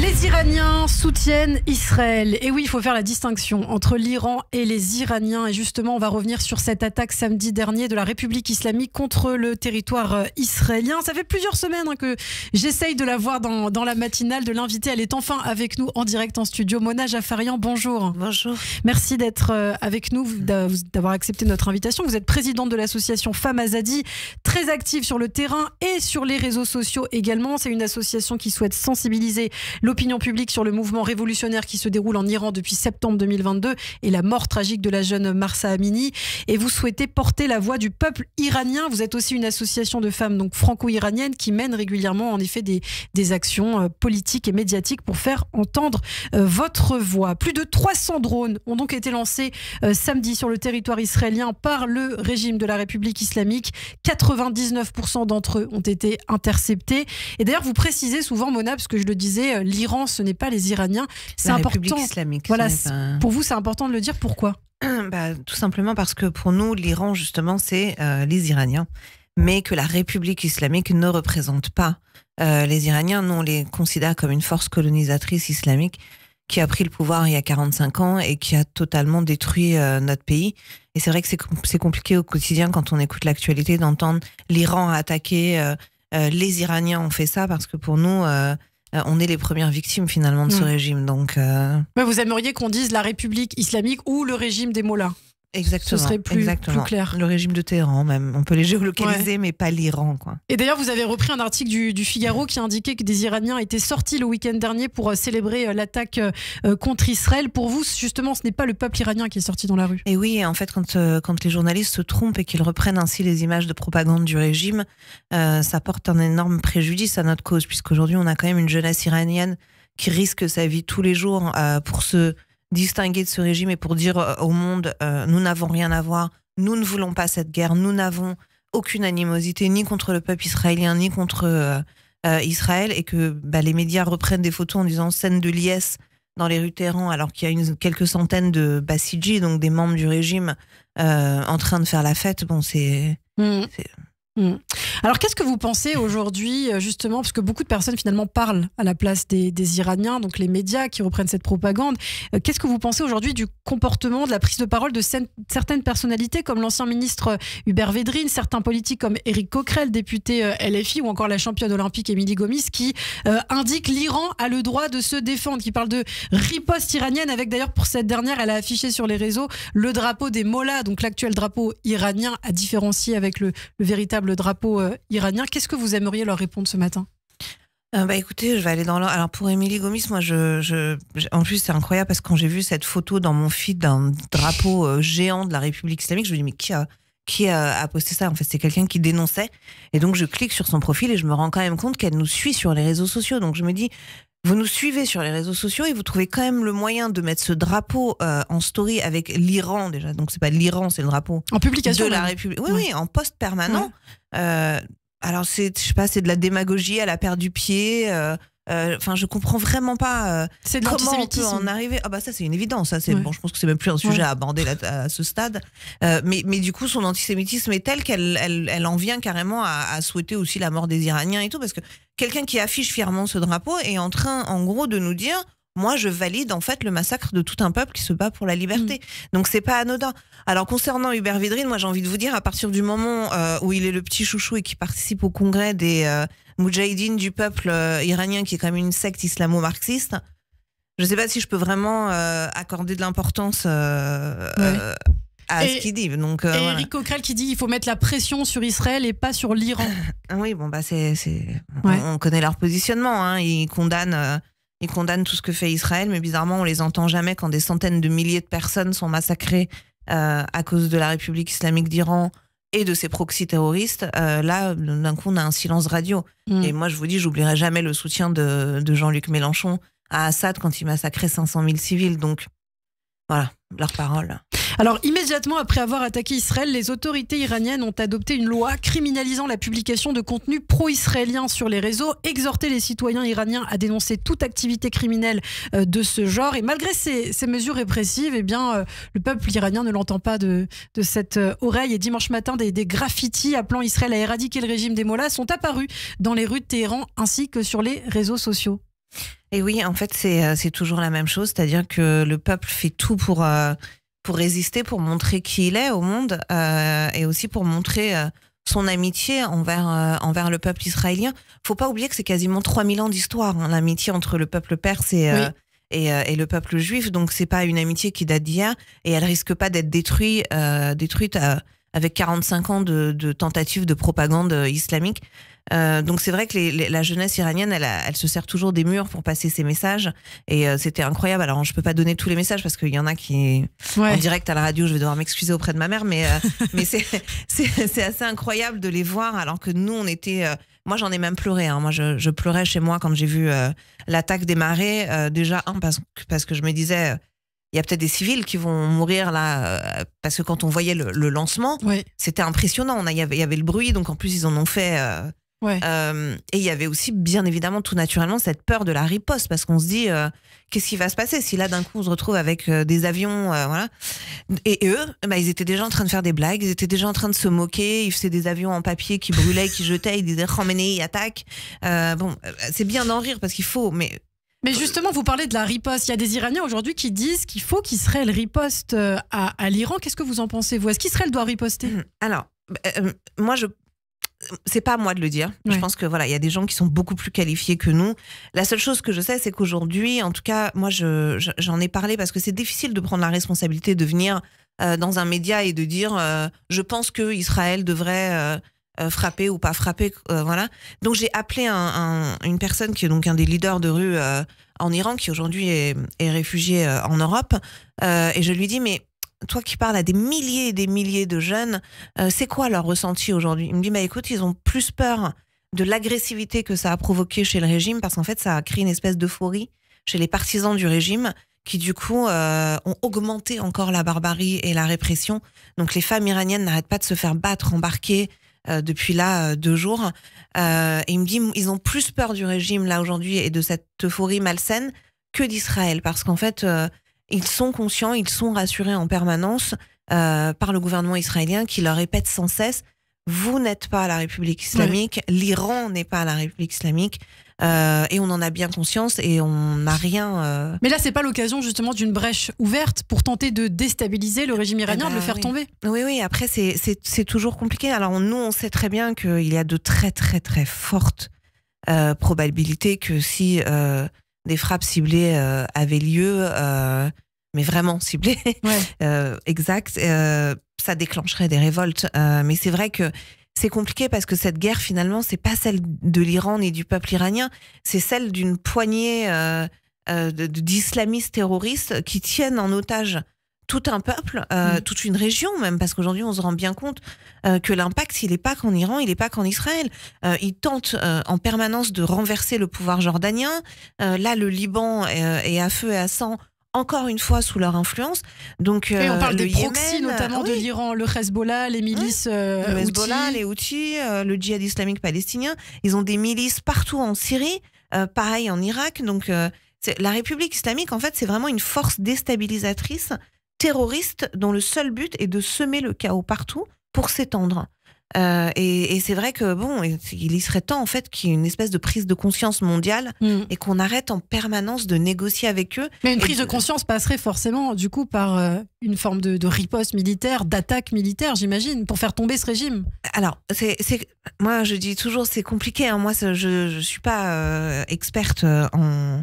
Les Iraniens soutiennent Israël. Et oui, il faut faire la distinction entre l'Iran et les Iraniens. Et justement, on va revenir sur cette attaque samedi dernier de la République islamique contre le territoire euh, israélien. Ça fait plusieurs semaines hein, que j'essaye de la voir dans, la matinale, de l'inviter. Elle est enfin avec nous en direct en studio. Mona Jafarian, bonjour. Bonjour. Merci d'être euh, avec nous, d'avoir accepté notre invitation. Vous êtes présidente de l'association Femmes Azadi, très active sur le terrain et sur les réseaux sociaux également. C'est une association qui souhaite sensibiliser l'opinion publique sur le mouvement révolutionnaire qui se déroule en Iran depuis septembre 2022 et la mort tragique de la jeune Marsa Amini. Et vous souhaitez porter la voix du peuple iranien. Vous êtes aussi une association de femmes donc franco-iraniennes qui mène régulièrement en effet des, des actions euh, politiques et médiatiques pour faire entendre euh, votre voix. Plus de 300 drones ont donc été lancés euh, samedi sur le territoire israélien par le régime de la République islamique. 99% d'entre eux ont été interceptés. Et d'ailleurs, vous précisez souvent, Mona, parce que je le disais, l'Iran, ce n'est pas les Iraniens. C'est important. Islamique, voilà, pour vous, c'est important de le dire. Pourquoi bah, Tout simplement parce que pour nous, l'Iran, justement, c'est euh, les Iraniens, mais que la République islamique ne représente pas euh, les Iraniens. Nous, on les considère comme une force colonisatrice islamique qui a pris le pouvoir il y a 45 ans et qui a totalement détruit euh, notre pays. Et c'est vrai que c'est compliqué au quotidien quand on écoute l'actualité d'entendre l'Iran attaquer les Iraniens ont fait ça parce que pour nous, euh, on est les premières victimes finalement de ce hmm. régime. Donc, euh, Mais vous aimeriez qu'on dise la République islamique ou le régime des Molins? Exactement. Ce serait plus, clair. Le régime de Téhéran, même. On peut les géolocaliser, mais pas l'Iran. quoi. Et d'ailleurs, vous avez repris un article du, Figaro qui indiquait que des Iraniens étaient sortis le week-end dernier pour euh, célébrer euh, l'attaque euh, contre Israël. Pour vous, justement, ce n'est pas le peuple iranien qui est sorti dans la rue. Et oui, en fait, quand, quand les journalistes se trompent et qu'ils reprennent ainsi les images de propagande du régime, ça porte un énorme préjudice à notre cause, puisqu'aujourd'hui, on a quand même une jeunesse iranienne qui risque sa vie tous les jours pour se distinguer de ce régime et pour dire euh, au monde, euh, nous n'avons rien à voir, nous ne voulons pas cette guerre, nous n'avons aucune animosité ni contre le peuple israélien, ni contre euh, Israël, et que bah, les médias reprennent des photos en disant scène de liesse dans les rues Téhéran, alors qu'il y a une, quelques centaines de Basiji, donc des membres du régime, en train de faire la fête. Bon, c'est... Mm. Hmm. Alors qu'est-ce que vous pensez aujourd'hui euh, justement, parce que beaucoup de personnes finalement parlent à la place des, Iraniens, donc les médias qui reprennent cette propagande, euh, qu'est-ce que vous pensez aujourd'hui du comportement, de la prise de parole de certaines personnalités comme l'ancien ministre euh, Hubert Védrine, certains politiques comme Éric Coquerel, député LFI, ou encore la championne olympique Émilie Gomis, qui indique l'Iran a le droit de se défendre, qui parle de riposte iranienne, avec d'ailleurs pour cette dernière, elle a affiché sur les réseaux le drapeau des Mollahs, donc l'actuel drapeau iranien à différencier avec le véritable le drapeau euh, iranien. Qu'est-ce que vous aimeriez leur répondre ce matin euh, bah écoutez, je vais aller dans Alors pour Émilie Gomis, moi je, en plus c'est incroyable parce que quand j'ai vu cette photo dans mon feed d'un drapeau euh, géant de la République islamique, je me dis mais qui a qui a posté ça En fait, c'est quelqu'un qui dénonçait. Et donc je clique sur son profil et je me rends quand même compte qu'elle nous suit sur les réseaux sociaux. Donc je me dis vous nous suivez sur les réseaux sociaux et vous trouvez quand même le moyen de mettre ce drapeau euh, en story avec l'Iran déjà. Donc c'est pas l'Iran, c'est le drapeau. En publication. De la République. Oui, oui, en poste permanent. Euh, alors c'est, je sais pas, c'est de la démagogie à la paire du pied. Euh, enfin, je comprends vraiment pas comment on peut en arriver. Ah bah ça, c'est une évidence. Ça, c'est bon. Je pense que c'est même plus un sujet à aborder à ce stade. mais, mais du coup, son antisémitisme est tel qu'elle elle, elle en vient carrément à, à souhaiter aussi la mort des Iraniens et tout parce que quelqu'un qui affiche fièrement ce drapeau est en train, en gros, de nous dire moi, je valide en fait le massacre de tout un peuple qui se bat pour la liberté. Mm. Donc, c'est pas anodin. Alors, concernant Hubert vidrine, moi, j'ai envie de vous dire, à partir du moment euh, où il est le petit chouchou et qui participe au congrès des euh, du peuple euh, iranien, qui est quand même une secte islamo-marxiste, je sais pas si je peux vraiment euh, accorder de l'importance à ce qu'ils disent. Donc, euh, et Coquerel qui dit qu'il faut mettre la pression sur Israël et pas sur l'Iran. Ah oui, bon, bah, c'est, on, connaît leur positionnement. Hein. Euh, ils, condamnent, tout ce que fait Israël, mais bizarrement, on les entend jamais quand des centaines de milliers de personnes sont massacrées euh, à cause de la République islamique d'Iran et de ses proxys terroristes, là, d'un coup, on a un silence radio. Mm. Et moi, je vous dis, j'oublierai jamais le soutien de, de Jean-Luc Mélenchon à Assad quand il massacrait 500 000 civils. Donc, voilà, leur parole. Alors, immédiatement après avoir attaqué Israël, les autorités iraniennes ont adopté une loi criminalisant la publication de contenus pro-israéliens sur les réseaux, exhorté les citoyens iraniens à dénoncer toute activité criminelle euh, de ce genre. Et malgré ces, mesures répressives, eh bien, euh, le peuple iranien ne l'entend pas de, cette euh, oreille. Et dimanche matin, des, des, graffitis appelant Israël à éradiquer le régime des Mollahs sont apparus dans les rues de Téhéran ainsi que sur les réseaux sociaux. Et oui, en fait, euh, c'est toujours la même chose, c'est-à-dire que le peuple fait tout pour, euh, pour résister, pour montrer qui il est au monde, euh, et aussi pour montrer son amitié envers, envers le peuple israélien. Faut pas oublier que c'est quasiment 3000 ans d'histoire, hein, l'amitié entre le peuple perse et... Et, le peuple juif, donc c'est pas une amitié qui date d'hier et elle risque pas d'être détruite, détruite avec 45 ans de, tentatives de propagande euh, islamique. Euh, donc c'est vrai que la jeunesse iranienne, elle, elle, se sert toujours des murs pour passer ses messages. Et euh, c'était incroyable. Alors je peux pas donner tous les messages parce qu'il y en a qui en direct à la radio, je vais devoir m'excuser auprès de ma mère, mais mais c'est assez incroyable de les voir alors que nous on était. moi, j'en ai même pleuré. Hein. Moi, je, pleurais chez moi quand j'ai vu l'attaque démarrer. déjà, un, parce, parce que je me disais, il y a peut-être des civils qui vont mourir là, euh, parce que quand on voyait le, lancement, c'était impressionnant. Il y, avait, le bruit, donc en plus ils en ont fait. Euh, euh, et il y avait aussi, bien évidemment, tout naturellement, cette peur de la riposte, parce qu'on se dit, qu'est-ce qui va se passer si là d'un coup on se retrouve avec des avions, voilà. Et, eux, eh ben, ils étaient déjà en train de faire des blagues, ils étaient déjà en train de se moquer, ils faisaient des avions en papier qui brûlaient, qui jetaient, ils disaient, ramenez, oh, attaque. bon, c'est bien d'en rire parce qu'il faut, mais mais justement, vous parlez de la riposte. Il y a des Iraniens aujourd'hui qui disent qu'il faut qu'Israël riposte euh, à, l'Iran. Qu'est-ce que vous en pensez, vous Est-ce qu'Israël doit riposter hmm. Alors, bah, euh, moi, je c'est pas à moi de le dire. Je pense que voilà, il y a des gens qui sont beaucoup plus qualifiés que nous. La seule chose que je sais, c'est qu'aujourd'hui, en tout cas, moi, j'en je, ai parlé parce que c'est difficile de prendre la responsabilité de venir euh, dans un média et de dire, je pense que Israël devrait euh, frappé ou pas frappé, euh, voilà. Donc j'ai appelé une personne qui est donc un des leaders de rue euh, en Iran, qui aujourd'hui est, est, réfugié en Europe, et je lui dis mais toi qui parles à des milliers et des milliers de jeunes, c'est quoi leur ressenti aujourd'hui Il me dit bah écoute, ils ont plus peur de l'agressivité que ça a provoqué chez le régime, parce qu'en fait ça a créé une espèce d'euphorie chez les partisans du régime qui du coup ont augmenté encore la barbarie et la répression. Donc les femmes iraniennes n'arrêtent pas de se faire battre, embarquer, euh, depuis là euh, deux jours. Euh, il me dit, ils ont plus peur du régime là aujourd'hui et de cette euphorie malsaine que d'Israël, parce qu'en fait, ils sont conscients, ils sont rassurés en permanence par le gouvernement israélien qui leur répète sans cesse, vous n'êtes pas la République islamique, l'Iran n'est pas la République islamique, euh, et on en a bien conscience et on n'a rien. Euh. Mais là, c'est pas l'occasion justement d'une brèche ouverte pour tenter de déstabiliser le régime eh iranien, de le ben faire tomber. Oui, oui. Après, c'est toujours compliqué. Alors nous, on sait très bien qu'il y a de très, très, très fortes euh, probabilités que si des frappes ciblées avaient lieu, mais vraiment ciblées, exactes exact, ça déclencherait des révoltes. mais c'est vrai que c'est compliqué parce que cette guerre, finalement, c'est pas celle de l'Iran ni du peuple iranien, c'est celle d'une poignée euh, euh, d'islamistes terroristes qui tiennent en otage tout un peuple, euh, mm. toute une région même, parce qu'aujourd'hui on se rend bien compte que l'impact, il n'est pas qu'en Iran, il n'est pas qu'en Israël. ils tentent en permanence de renverser le pouvoir jordanien. là, le Liban est, est à feu et à sang encore une fois sous leur influence. Donc, et on euh, parle de proxys, notamment de l'Iran, le Hezbollah, les milices. Euh, Hezbollah, les Houthis, euh, le djihad islamique palestinien. Ils ont des milices partout en Syrie, pareil en Irak. Donc, la République islamique, en fait, c'est vraiment une force déstabilisatrice terroriste dont le seul but est de semer le chaos partout pour s'étendre. Euh, et, c'est vrai que bon, il y serait temps en fait qu'il y ait une espèce de prise de conscience mondiale mm. et qu'on arrête en permanence de négocier avec eux. Mais une prise de conscience passerait forcément du coup par euh, une forme de, riposte militaire, d'attaque militaire, j'imagine, pour faire tomber ce régime. Alors, moi je dis toujours c'est compliqué. Hein. Moi, je ne suis pas euh, experte en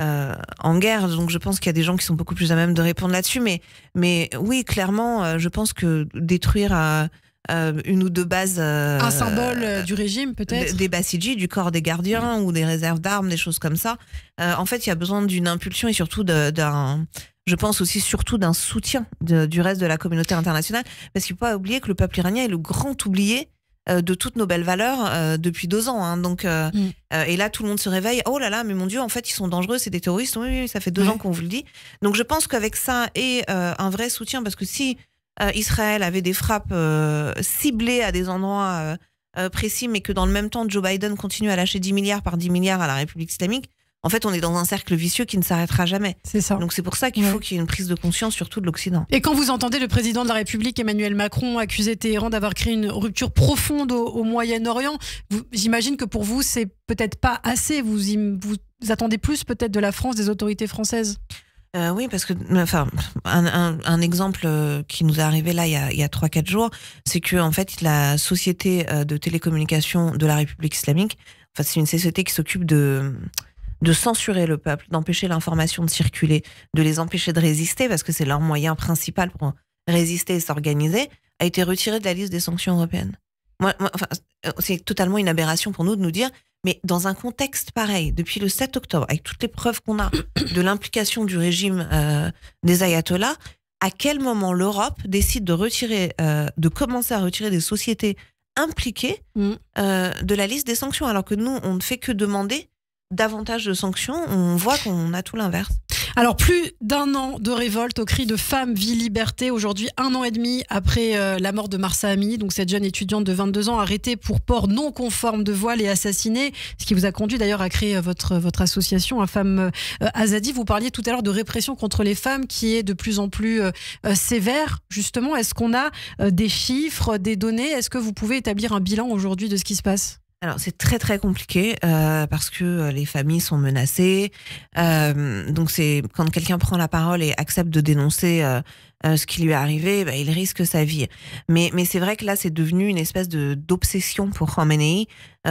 en guerre. Donc je pense qu'il y a des gens qui sont beaucoup plus à même de répondre là-dessus. Mais, mais oui, clairement, je pense que détruire à euh, une ou deux bases. Euh, un symbole euh, du régime, peut-être Des Bassidji, du corps des gardiens ou des réserves d'armes, des choses comme ça. en fait, il y a besoin d'une impulsion et surtout d'un je pense aussi surtout d'un soutien du reste de la communauté internationale, parce qu'il ne faut pas oublier que le peuple iranien est le grand oublié de toutes nos belles valeurs depuis deux ans. Hein. donc, mm. et là, tout le monde se réveille. Oh là là, mais mon Dieu, en fait, ils sont dangereux, c'est des terroristes. Oui, oui, ça fait deux ans qu'on vous le dit. Donc, je pense qu'avec ça et un vrai soutien, parce que si euh, Israël avait des frappes euh, ciblées à des endroits euh, précis, mais que dans le même temps, Joe Biden continue à lâcher 10 milliards par 10 milliards à la République islamique, en fait, on est dans un cercle vicieux qui ne s'arrêtera jamais. C'est ça. Donc c'est pour ça qu'il faut qu'il y ait une prise de conscience surtout de l'Occident. Et quand vous entendez le président de la République Emmanuel Macron accuser Téhéran d'avoir créé une rupture profonde au, Moyen-Orient, j'imagine que pour vous c'est peut-être pas assez. Vous, vous attendez plus peut-être de la France, des autorités françaises. Euh, oui, parce que, enfin, un, exemple euh, qui nous est arrivé là il y a, 3-4 jours, c'est que, en fait, la société euh, de télécommunication de la République islamique, enfin, c'est une société qui s'occupe de censurer le peuple, d'empêcher l'information de circuler, de les empêcher de résister, parce que c'est leur moyen principal pour résister et s'organiser, a été retirée de la liste des sanctions européennes. c'est totalement une aberration pour nous de nous dire mais dans un contexte pareil, depuis le 7 octobre, avec toutes les preuves qu'on a de l'implication du régime euh, des ayatollahs, à quel moment l'Europe décide de retirer, euh, de commencer à retirer des sociétés impliquées mm. euh, de la liste des sanctions, alors que nous, on ne fait que demander davantage de sanctions, on voit qu'on a tout l'inverse. Alors, plus d'un an de révolte au cri de Femmes, vie, liberté. Aujourd'hui, un an et demi après euh, la mort de Marsa Ami, donc cette jeune étudiante de 22 ans arrêtée pour port non conforme de voile et assassinée, ce qui vous a conduit d'ailleurs à créer euh, votre, euh, votre association, à femme Femmes Azadi. Vous parliez tout à l'heure de répression contre les femmes qui est de plus en plus sévère. Justement, est-ce qu'on a des chiffres, des données Est-ce que vous pouvez établir un bilan aujourd'hui de ce qui se passe alors c'est très très compliqué euh, parce que euh, les familles sont menacées. Euh, donc c'est quand quelqu'un prend la parole et accepte de dénoncer ce qui lui est arrivé, bah, il risque sa vie. Mais mais c'est vrai que là c'est devenu une espèce de d'obsession pour Khamenei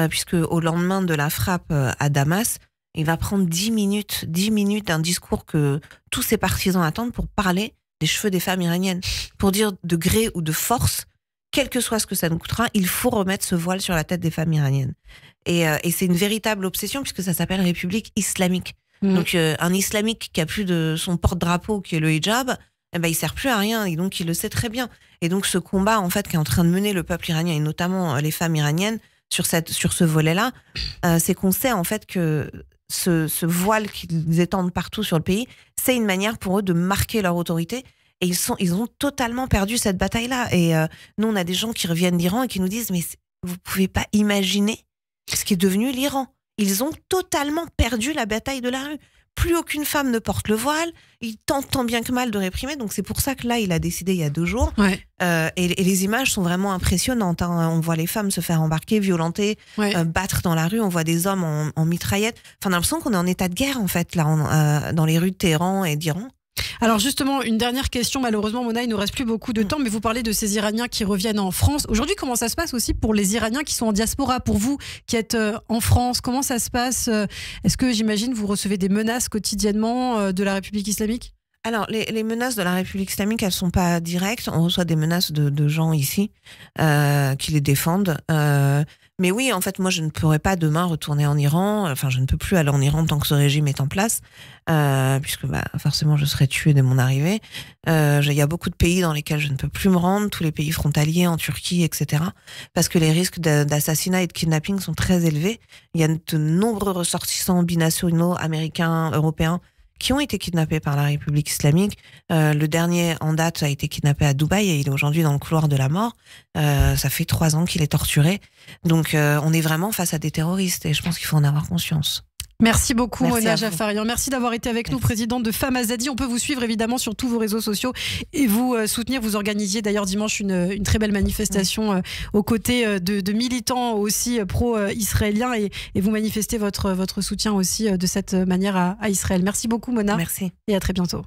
puisque au lendemain de la frappe à Damas, il va prendre dix minutes, 10 minutes d'un discours que tous ses partisans attendent pour parler des cheveux des femmes iraniennes, pour dire de gré ou de force quel que soit ce que ça nous coûtera, il faut remettre ce voile sur la tête des femmes iraniennes. Et, euh, c'est une véritable obsession puisque ça s'appelle République islamique. Mm. Donc euh, un islamique qui a plus de son porte-drapeau qui est le hijab, eh ben, il sert plus à rien et donc il le sait très bien. Et donc ce combat en fait qui est en train de mener le peuple iranien et notamment euh, les femmes iraniennes sur cette sur ce volet-là, c'est qu'on sait en fait que ce, ce voile qu'ils étendent partout sur le pays, c'est une manière pour eux de marquer leur autorité et ils, sont, ils ont totalement perdu cette bataille-là. Et euh, nous, on a des gens qui reviennent d'Iran et qui nous disent, mais vous pouvez pas imaginer ce qui est devenu l'Iran. Ils ont totalement perdu la bataille de la rue. Plus aucune femme ne porte le voile. Ils tentent tant bien que mal de réprimer. Donc c'est pour ça que là, il a décidé il y a deux jours. Euh, et, les images sont vraiment impressionnantes. Hein. On voit les femmes se faire embarquer, violenter, euh, battre dans la rue. On voit des hommes en, mitraillette. Enfin, on a l'impression qu'on est en état de guerre, en fait, là, dans les rues de Téhéran et d'Iran. Alors justement, une dernière question. Malheureusement, Mona, il ne reste plus beaucoup de mm. temps, mais vous parlez de ces Iraniens qui reviennent en France. Aujourd'hui, comment ça se passe aussi pour les Iraniens qui sont en diaspora Pour vous qui êtes euh, en France, comment ça se passe euh? Est-ce que j'imagine vous recevez des menaces quotidiennement euh, de la République islamique alors, les, menaces de la République islamique, elles ne sont pas directes. On reçoit des menaces de, gens ici qui les défendent. Mais oui, en fait, moi, je ne pourrais pas demain retourner en Iran. Enfin, je ne peux plus aller en Iran tant que ce régime est en place, euh, puisque bah, forcément, je serais tuée dès mon arrivée. Euh, il y a beaucoup de pays dans lesquels je ne peux plus me rendre, tous les pays frontaliers, en Turquie, etc. Parce que les risques d'assassinat et de kidnapping sont très élevés. Il y a de nombreux ressortissants binationaux américains, européens, qui ont été kidnappés par la République islamique. Euh, le dernier en date a été kidnappé à Dubaï et il est aujourd'hui dans le couloir de la mort. Euh, ça fait trois ans qu'il est torturé. Donc euh, on est vraiment face à des terroristes et je pense qu'il faut en avoir conscience. Merci beaucoup, Mona Jaffarian. Merci d'avoir été avec nous, présidente de Femmes Azadi. On peut vous suivre évidemment sur tous vos réseaux sociaux et vous euh, soutenir. Vous organisiez d'ailleurs dimanche une, très belle manifestation euh, aux côtés euh, de, militants aussi pro-israéliens et, vous manifestez votre, soutien aussi de cette manière à, à Israël. Merci beaucoup, Mona. Merci. Et à très bientôt.